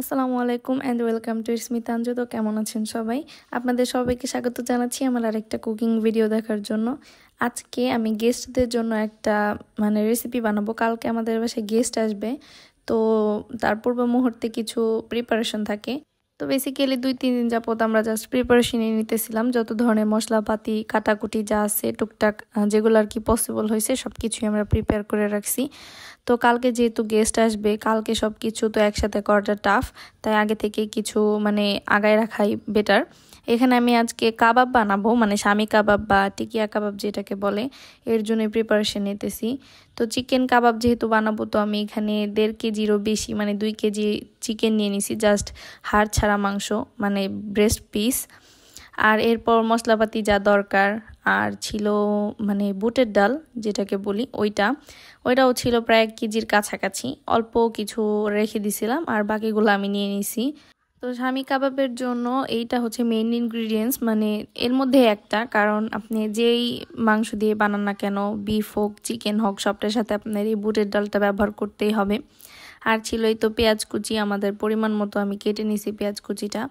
আসসালামু আলাইকুম and welcome to স্মিতাঞ্জ তো কেমন আছেন সবাই আপনাদের সবাইকে স্বাগত জানাচ্ছি আমার আরেকটা কুকিং ভিডিও দেখার জন্য আজকে আমি গেস্টদের জন্য একটা মানে রেসিপি বানাবো কালকে আমাদের বাসায় গেস্ট আসবে তো তার পূর্ব মুহূর্তে কিছু প্রিপারেশন থাকে তো বেসিক্যালি দুই তিন দিন যাবত আমরা জাস্ট প্রিপারেশনই নিতেছিলাম যত ধরনের মশলাপাতি কাটাকুটি যা আছে টুকটাক যেগুলো আর কি পসিবল হয়েছে সব কিছুই আমরা প্রিপেয়ার করে রাখছি তো কালকে যেহেতু গেস্ট আসবে কালকে সব কিছু তো একসাথে করাটা টাফ তাই আগে থেকে কিছু মানে আগায় রাখাই বেটার এখানে আমি আজকে কাবাব বানাবো মানে স্বামী কাবাব বা টিকিয়া কাবাব যেটাকে বলে এর জন্য প্রিপারেশন নিতেছি তো চিকেন কাবাব যেহেতু বানাবো তো আমি এখানে দেড় কেজিরও বেশি মানে দুই কেজি চিকেন নিয়ে নিছি জাস্ট হাড় ছাড়া মাংস মানে ব্রেস্ট পিস আর এরপর মশলাপাতি যা দরকার আর ছিল মানে বুটের ডাল যেটাকে বলি ওইটা ওইটাও ছিল প্রায় এক কেজির কাছাকাছি অল্প কিছু রেখে দিছিলাম আর বাকিগুলো আমি নিয়ে নিছি তো শামি কাবাবের জন্য এইটা হচ্ছে মেইন ইনগ্রিডিয়েন্টস মানে এর মধ্যে একটা কারণ আপনি যেই মাংস দিয়ে বানান না কেন বিফ হোক চিকেন হোক সবটার সাথে আপনার এই বুটের ডালটা ব্যবহার করতেই হবে আর ছিলই তো পেঁয়াজ কুচি আমাদের পরিমাণ মতো আমি কেটে নিছি পেঁয়াজ কুচিটা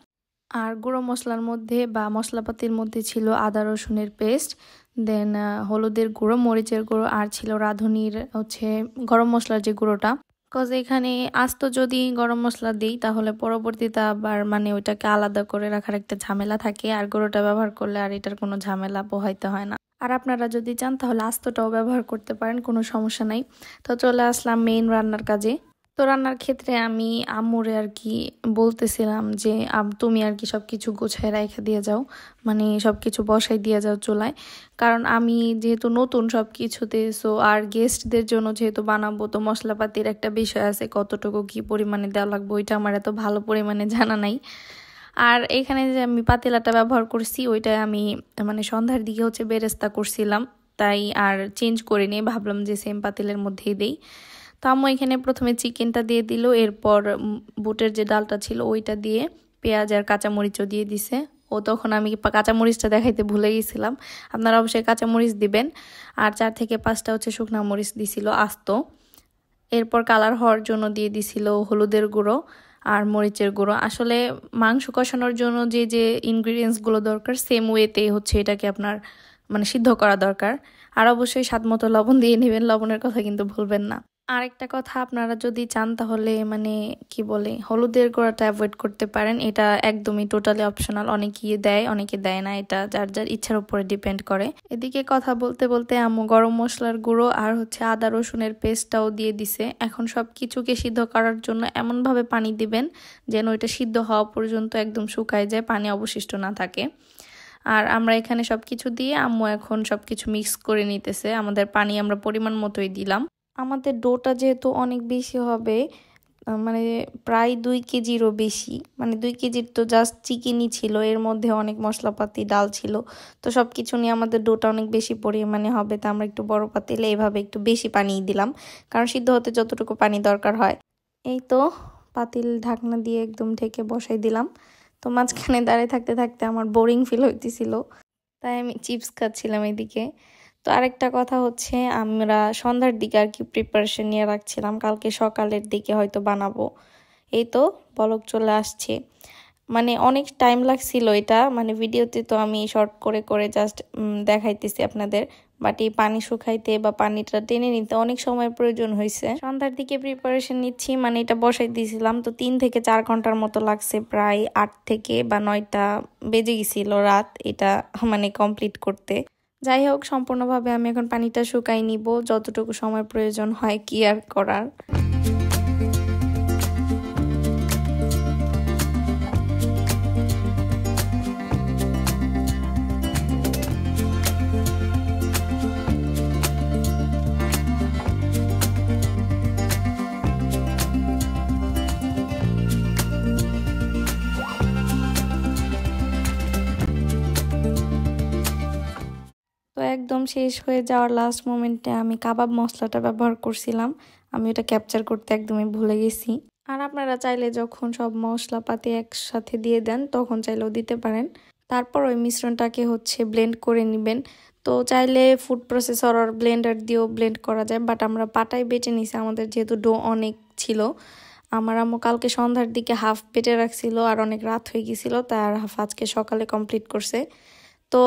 আর গুঁড়ো মশলার মধ্যে বা মশলাপাতির মধ্যে ছিল আদা রসুনের পেস্ট দেন হলুদের গুঁড়ো মরিচের গুঁড়ো আর ছিল রাঁধুনির হচ্ছে গরম মশলার যে গুঁড়োটা কজ এখানে আস্ত যদি গরম মশলা দিই তাহলে পরবর্তীতে আবার মানে ওইটাকে আলাদা করে রাখার একটা ঝামেলা থাকে আর গরুটা ব্যবহার করলে আর এটার কোনো ঝামেলা পোহাইতে হয় না আর আপনারা যদি চান তাহলে আস্তটাও ব্যবহার করতে পারেন কোনো সমস্যা নাই তো চলে আসলাম মেইন রান্নার কাজে তো রান্নার ক্ষেত্রে আমি আম্মুরে আর কি বলতেছিলাম যে তুমি আর কি সব কিছু গোছায় রেখে দিয়ে যাও মানে সব কিছু বসাই দিয়ে যাও চুলায় কারণ আমি যেহেতু নতুন সব কিছুতে সো আর গেস্টদের জন্য যেহেতু বানাবো তো মশলাপাতির একটা বিষয় আছে কতটুকু কি পরিমাণে দেওয়া লাগবে ওইটা আমার এত ভালো পরিমাণে জানা নাই আর এখানে যে আমি পাতিলাটা ব্যবহার করছি ওইটা আমি মানে সন্ধ্যার দিকে হচ্ছে বেরেস্তা করছিলাম তাই আর চেঞ্জ করে নিয়ে ভাবলাম যে সেম পাতিলের মধ্যেই দেই তো আম্মু এখানে প্রথমে চিকেনটা দিয়ে দিল এরপর বুটের যে ডালটা ছিল ওইটা দিয়ে পেঁয়াজ আর কাঁচামরিচও দিয়ে দিছে ও তখন আমি কাঁচামরিচটা দেখাইতে ভুলে গেছিলাম আপনারা অবশ্যই কাঁচামরিচ দিবেন আর চার থেকে পাঁচটা হচ্ছে শুকনা মরিচ দিছিল আস্ত এরপর কালার হওয়ার জন্য দিয়ে দিছিল হলুদের গুঁড়ো আর মরিচের গুঁড়ো আসলে মাংস কষানোর জন্য যে যে ইনগ্রিডিয়েন্টসগুলো দরকার সেম ওয়েতেই হচ্ছে এটাকে আপনার মানে সিদ্ধ করা দরকার আর অবশ্যই স্বাদ মতো লবণ দিয়ে নেবেন লবণের কথা কিন্তু ভুলবেন না আরেকটা কথা আপনারা যদি চান তাহলে মানে কি বলে হলুদের গোড়াটা অ্যাভয়েড করতে পারেন এটা একদমই টোটালি অপশনাল অনেকেই দেয় অনেকে দেয় না এটা যার যার ইচ্ছার উপরে ডিপেন্ড করে এদিকে কথা বলতে বলতে আমু গরম মশলার গুঁড়ো আর হচ্ছে আদা রসুনের পেস্টটাও দিয়ে দিছে এখন সব কিছুকে সিদ্ধ করার জন্য এমনভাবে পানি দিবেন যেন এটা সিদ্ধ হওয়া পর্যন্ত একদম শুকায় যায় পানি অবশিষ্ট না থাকে আর আমরা এখানে সব কিছু দিয়ে আম্মু এখন সব কিছু মিক্স করে নিতেছে আমাদের পানি আমরা পরিমাণ মতোই দিলাম আমাদের ডোটা যেহেতু অনেক বেশি হবে মানে প্রায় দুই কেজিরও বেশি মানে দুই কেজির তো জাস্ট চিকেনই ছিল এর মধ্যে অনেক মশলাপাতি ডাল ছিল তো সব কিছু নিয়ে আমাদের ডোটা অনেক বেশি পরিমাণে হবে তা আমরা একটু বড় পাতিলে এভাবে একটু বেশি পানি দিলাম কারণ সিদ্ধ হতে যতটুকু পানি দরকার হয় এই তো পাতিল ঢাকনা দিয়ে একদম ঢেকে বসাই দিলাম তো মাঝখানে দাঁড়িয়ে থাকতে থাকতে আমার বোরিং ফিল হইতেছিল তাই আমি চিপস খাচ্ছিলাম এদিকে তো আরেকটা কথা হচ্ছে আমরা সন্ধ্যার দিকে আর কি প্রিপারেশন নিয়ে রাখছিলাম কালকে সকালের দিকে হয়তো বানাবো এই তো বলক চলে আসছে মানে অনেক টাইম লাগছিল এটা মানে ভিডিওতে তো আমি শর্ট করে করে জাস্ট দেখাইতেছি আপনাদের বাট এই পানি শুকাইতে বা পানিটা টেনে নিতে অনেক সময় প্রয়োজন হয়েছে সন্ধ্যার দিকে প্রিপারেশন নিচ্ছি মানে এটা বসাই দিয়েছিলাম তো তিন থেকে চার ঘন্টার মতো লাগছে প্রায় আট থেকে বা নয়টা বেজে গেছিল রাত এটা মানে কমপ্লিট করতে যাই হোক সম্পূর্ণভাবে আমি এখন পানিটা শুকাই নিব যতটুকু সময় প্রয়োজন হয় কি আর করার শেষ হয়ে যাওয়ার লাস্ট মোমেন্টে আমি কাবাব মশলাটা ব্যবহার করছিলাম আমি ওটা ক্যাপচার করতে একদমই ভুলে গেছি আর আপনারা চাইলে যখন সব মশলাপাতি একসাথে দিয়ে দেন তখন চাইলেও দিতে পারেন তারপর ওই মিশ্রণটাকে হচ্ছে ব্লেন্ড করে নেবেন তো চাইলে ফুড প্রসেসর আর ব্লেন্ডার দিয়েও ব্লেন্ড করা যায় বাট আমরা পাটাই বেটে নিছি আমাদের যেহেতু ডো অনেক ছিল আমার আম্মু কালকে সন্ধ্যার দিকে হাফ বেটে রাখছিল আর অনেক রাত হয়ে গেছিলো তার হাফ আজকে সকালে কমপ্লিট করছে তো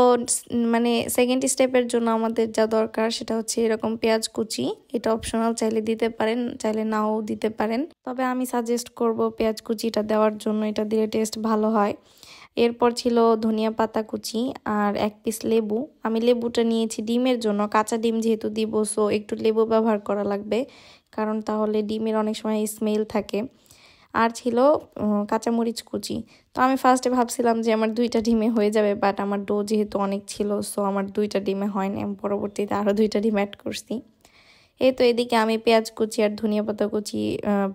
মানে সেকেন্ড স্টেপের জন্য আমাদের যা দরকার সেটা হচ্ছে এরকম পেঁয়াজ কুচি এটা অপশনাল চাইলে দিতে পারেন চাইলে নাও দিতে পারেন তবে আমি সাজেস্ট করব পেঁয়াজ কুচিটা দেওয়ার জন্য এটা দিলে টেস্ট ভালো হয় এরপর ছিল ধনিয়া পাতা কুচি আর এক পিস লেবু আমি লেবুটা নিয়েছি ডিমের জন্য কাঁচা ডিম যেহেতু দিব সো একটু লেবু ব্যবহার করা লাগবে কারণ তাহলে ডিমের অনেক সময় স্মেল থাকে আর ছিল কাঁচামরিচ কুচি তো আমি ফার্স্টে ভাবছিলাম যে আমার দুইটা ডিমে হয়ে যাবে বাট আমার ডো যেহেতু অনেক ছিল সো আমার দুইটা ডিমে হয়নি আমি পরবর্তীতে আরও দুইটা ডিম অ্যাড করছি এই তো এদিকে আমি পেঁয়াজ কুচি আর ধনিয়া পাতা কুচি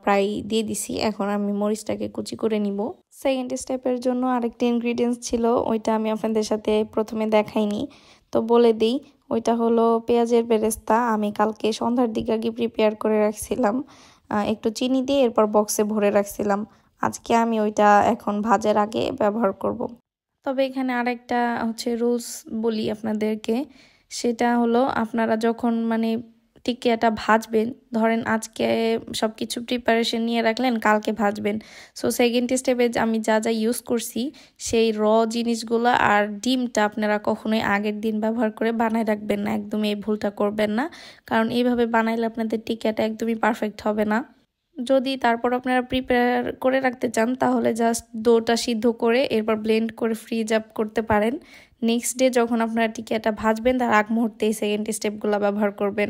প্রায় দিয়ে দিছি এখন আমি মরিচটাকে কুচি করে নিব সেকেন্ড স্টেপের জন্য আরেকটি ইনগ্রিডিয়েন্টস ছিল ওইটা আমি আপনাদের সাথে প্রথমে দেখাইনি তো বলে দিই ওইটা হলো পেঁয়াজের বেরেস্তা আমি কালকে সন্ধ্যার দিকে আগে প্রিপেয়ার করে রাখছিলাম একটু চিনি দিয়ে এরপর বক্সে ভরে রাখছিলাম আজকে আমি ওইটা এখন ভাজার আগে ব্যবহার করব। তবে এখানে আরেকটা হচ্ছে রুলস বলি আপনাদেরকে সেটা হলো আপনারা যখন মানে এটা ভাজবেন ধরেন আজকে সব কিছু প্রিপারেশন নিয়ে রাখলেন কালকে ভাজবেন সো সেকেন্ড স্টেপে আমি যা যা ইউজ করছি সেই র জিনিসগুলো আর ডিমটা আপনারা কখনোই আগের দিন ব্যবহার করে বানায় রাখবেন না একদমই এই ভুলটা করবেন না কারণ এইভাবে বানাইলে আপনাদের টিকেটা একদমই পারফেক্ট হবে না যদি তারপর আপনারা প্রিপেয়ার করে রাখতে চান তাহলে জাস্ট দোটা সিদ্ধ করে এরপর ব্লেন্ড করে ফ্রিজ আপ করতে পারেন নেক্সট ডে যখন আপনারা টিকিয়াটা ভাজবেন তার আগ মুহূর্তে এই সেকেন্ড স্টেপগুলো ব্যবহার করবেন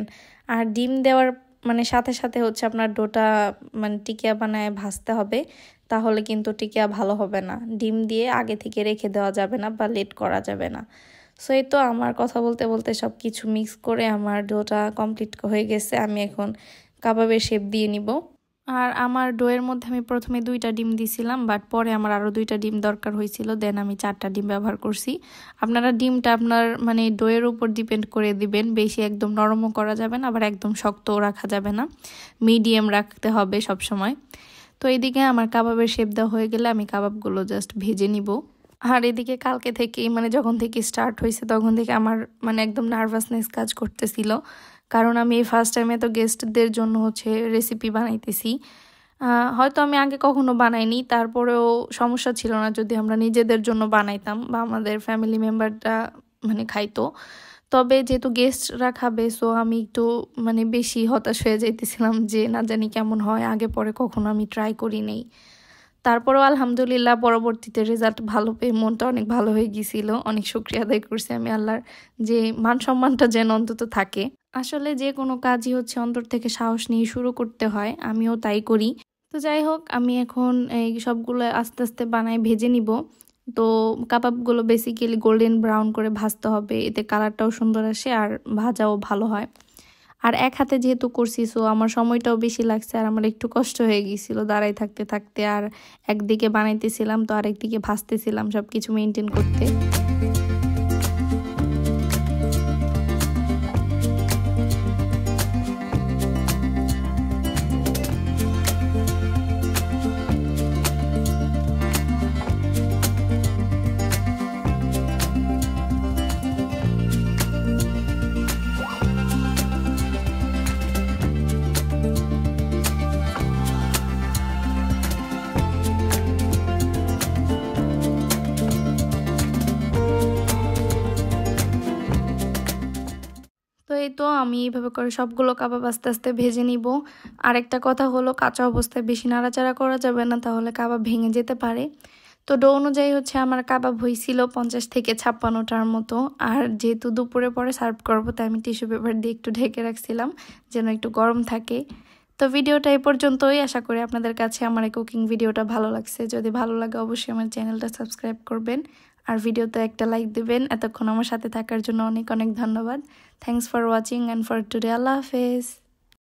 আর ডিম দেওয়ার মানে সাথে সাথে হচ্ছে আপনার ডোটা মানে টিকিয়া বানায় ভাজতে হবে তাহলে কিন্তু টিকিয়া ভালো হবে না ডিম দিয়ে আগে থেকে রেখে দেওয়া যাবে না বা লেট করা যাবে না সো এই তো আমার কথা বলতে বলতে সব কিছু মিক্স করে আমার ডোটা কমপ্লিট হয়ে গেছে আমি এখন কাবাবের শেপ দিয়ে নিব আর আমার ডোয়ের মধ্যে আমি প্রথমে দুইটা ডিম দিছিলাম বাট পরে আমার আরও দুইটা ডিম দরকার হয়েছিল দেন আমি চারটা ডিম ব্যবহার করছি আপনারা ডিমটা আপনার মানে ডোয়ের উপর ডিপেন্ড করে দিবেন বেশি একদম নরমও করা যাবে না আবার একদম শক্তও রাখা যাবে না মিডিয়াম রাখতে হবে সব সময় তো এদিকে আমার কাবাবের শেপ দেওয়া হয়ে গেলে আমি কাবাবগুলো জাস্ট ভেজে নিব আর এদিকে কালকে থেকেই মানে যখন থেকে স্টার্ট হয়েছে তখন থেকে আমার মানে একদম নার্ভাসনেস কাজ করতেছিল কারণ আমি এই ফার্স্ট টাইমে তো গেস্টদের জন্য হচ্ছে রেসিপি বানাইতেছি হয়তো আমি আগে কখনো বানাইনি তারপরেও সমস্যা ছিল না যদি আমরা নিজেদের জন্য বানাইতাম বা আমাদের ফ্যামিলি মেম্বাররা মানে খাইতো তবে যেহেতু গেস্টরা খাবে সো আমি একটু মানে বেশি হতাশ হয়ে যাইতেছিলাম যে না জানি কেমন হয় আগে পরে কখনো আমি ট্রাই করি নেই তারপরও আলহামদুলিল্লাহ পরবর্তীতে রেজাল্ট ভালো পেয়ে মনটা অনেক ভালো হয়ে গিয়েছিল অনেক শুক্রিয়া আদায় করছি আমি আল্লাহর যে মান সম্মানটা যেন অন্তত থাকে আসলে যে কোনো কাজই হচ্ছে অন্তর থেকে সাহস নিয়ে শুরু করতে হয় আমিও তাই করি তো যাই হোক আমি এখন এই সবগুলো আস্তে আস্তে বানায় ভেজে নিব তো কাবাবগুলো বেসিক্যালি গোল্ডেন ব্রাউন করে ভাজতে হবে এতে কালারটাও সুন্দর আসে আর ভাজাও ভালো হয় আর এক হাতে যেহেতু করছি সো আমার সময়টাও বেশি লাগছে আর আমার একটু কষ্ট হয়ে গিয়েছিল দাঁড়াই থাকতে থাকতে আর একদিকে বানাইতেছিলাম তো আরেকদিকে ভাসতেছিলাম সব কিছু মেনটেন করতে এই তো আমি এইভাবে করে সবগুলো কাবাব আস্তে আস্তে ভেজে নিব একটা কথা হলো কাঁচা অবস্থায় বেশি নাড়াচাড়া করা যাবে না তাহলে কাবাব ভেঙে যেতে পারে তো ডো অনুযায়ী হচ্ছে আমার কাবাব হয়েছিল পঞ্চাশ থেকে ছাপ্পান্নটার মতো আর যেহেতু দুপুরে পরে সার্ভ করবো তাই আমি টিস্যু পেপার দিয়ে একটু ঢেকে রাখছিলাম যেন একটু গরম থাকে তো ভিডিওটা এ পর্যন্তই আশা করি আপনাদের কাছে আমার এই কুকিং ভিডিওটা ভালো লাগছে যদি ভালো লাগে অবশ্যই আমার চ্যানেলটা সাবস্ক্রাইব করবেন আর ভিডিওতে একটা লাইক দেবেন এতক্ষণ আমার সাথে থাকার জন্য অনেক অনেক ধন্যবাদ thanks for watching and for today আল্লাহ হাফেজ